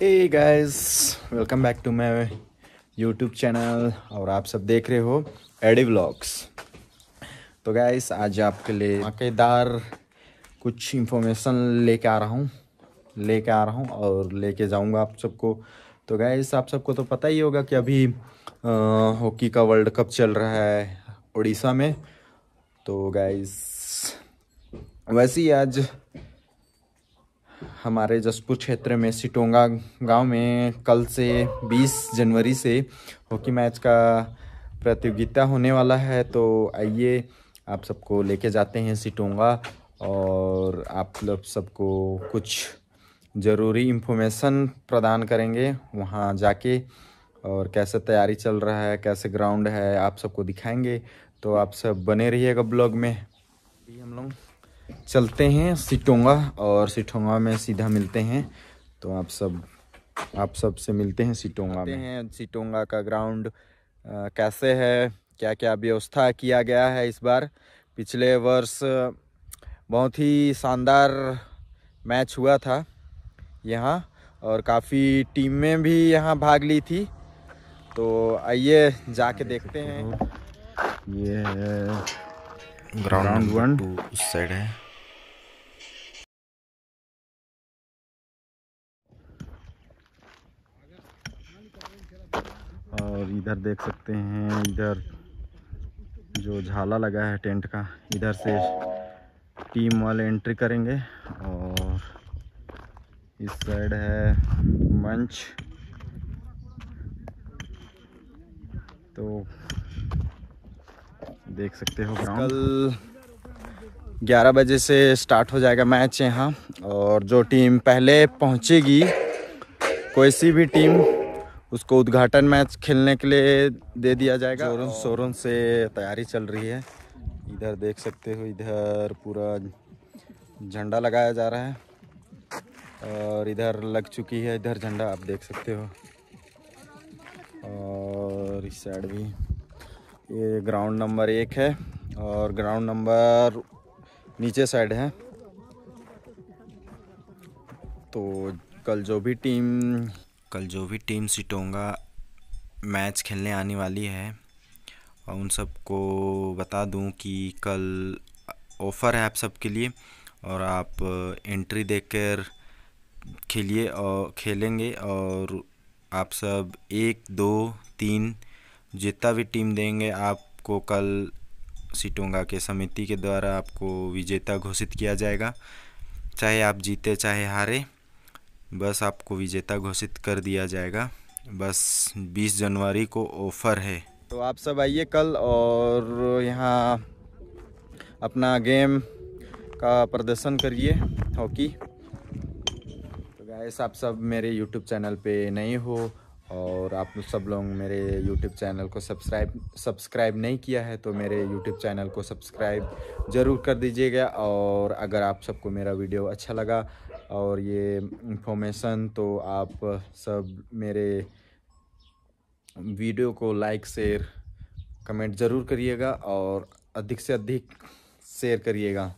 hey guys welcome back to my YouTube channel और आप सब देख रहे हो एडी व्लॉग्स तो गाइस आज आपके लिए वाकईदार कुछ ले लेके आ रहा हूँ लेके आ रहा हूँ और लेके जाऊँगा आप सबको तो गाइस आप सबको तो पता ही होगा कि अभी हॉकी का वर्ल्ड कप चल रहा है उड़ीसा में तो गाइस वैसे ही आज हमारे जसपुर क्षेत्र में सिटोंगा गांव में कल से 20 जनवरी से हॉकी मैच का प्रतियोगिता होने वाला है तो आइए आप सबको लेके जाते हैं सिटोंगा और आप लोग सबको कुछ ज़रूरी इंफॉर्मेशन प्रदान करेंगे वहाँ जाके और कैसे तैयारी चल रहा है कैसे ग्राउंड है आप सबको दिखाएंगे तो आप सब बने रहिएगा ब्लॉग में हम लोग चलते हैं सिटोंगा और सिटोंगा में सीधा मिलते हैं तो आप सब आप सब से मिलते हैं सिटोंगा में हैं सिटोंगा का ग्राउंड कैसे है क्या क्या व्यवस्था किया गया है इस बार पिछले वर्ष बहुत ही शानदार मैच हुआ था यहाँ और काफ़ी टीमें भी यहाँ भाग ली थी तो आइए जाके देखते हैं ये है ग्राउंड वन टू उस साइड है और इधर देख सकते हैं इधर जो झाला लगा है टेंट का इधर से टीम वाले एंट्री करेंगे और इस साइड है मंच तो देख सकते हो कल 11 बजे से स्टार्ट हो जाएगा मैच यहाँ और जो टीम पहले पहुँचेगी कोई सी भी टीम उसको उद्घाटन मैच खेलने के लिए दे दिया जाएगा और शोरों से तैयारी चल रही है इधर देख सकते हो इधर पूरा झंडा लगाया जा रहा है और इधर लग चुकी है इधर झंडा आप देख सकते हो और इस साइड भी ये ग्राउंड नंबर एक है और ग्राउंड नंबर नीचे साइड है तो कल जो भी टीम कल जो भी टीम सिटोंगा मैच खेलने आने वाली है और उन सबको बता दूं कि कल ऑफ़र है आप सबके लिए और आप एंट्री देकर खेलिए और खेलेंगे और आप सब एक दो तीन जितना भी टीम देंगे आपको कल सिटोंगा के समिति के द्वारा आपको विजेता घोषित किया जाएगा चाहे आप जीते चाहे हारे बस आपको विजेता घोषित कर दिया जाएगा बस 20 जनवरी को ऑफ़र है तो आप सब आइए कल और यहाँ अपना गेम का प्रदर्शन करिए हॉकी तो गैस आप सब मेरे यूट्यूब चैनल पे नहीं हो और आप सब लोग मेरे YouTube चैनल को सब्सक्राइब सब्सक्राइब नहीं किया है तो मेरे YouTube चैनल को सब्सक्राइब ज़रूर कर दीजिएगा और अगर आप सबको मेरा वीडियो अच्छा लगा और ये इन्फॉर्मेशन तो आप सब मेरे वीडियो को लाइक शेयर कमेंट ज़रूर करिएगा और अधिक से अधिक शेयर करिएगा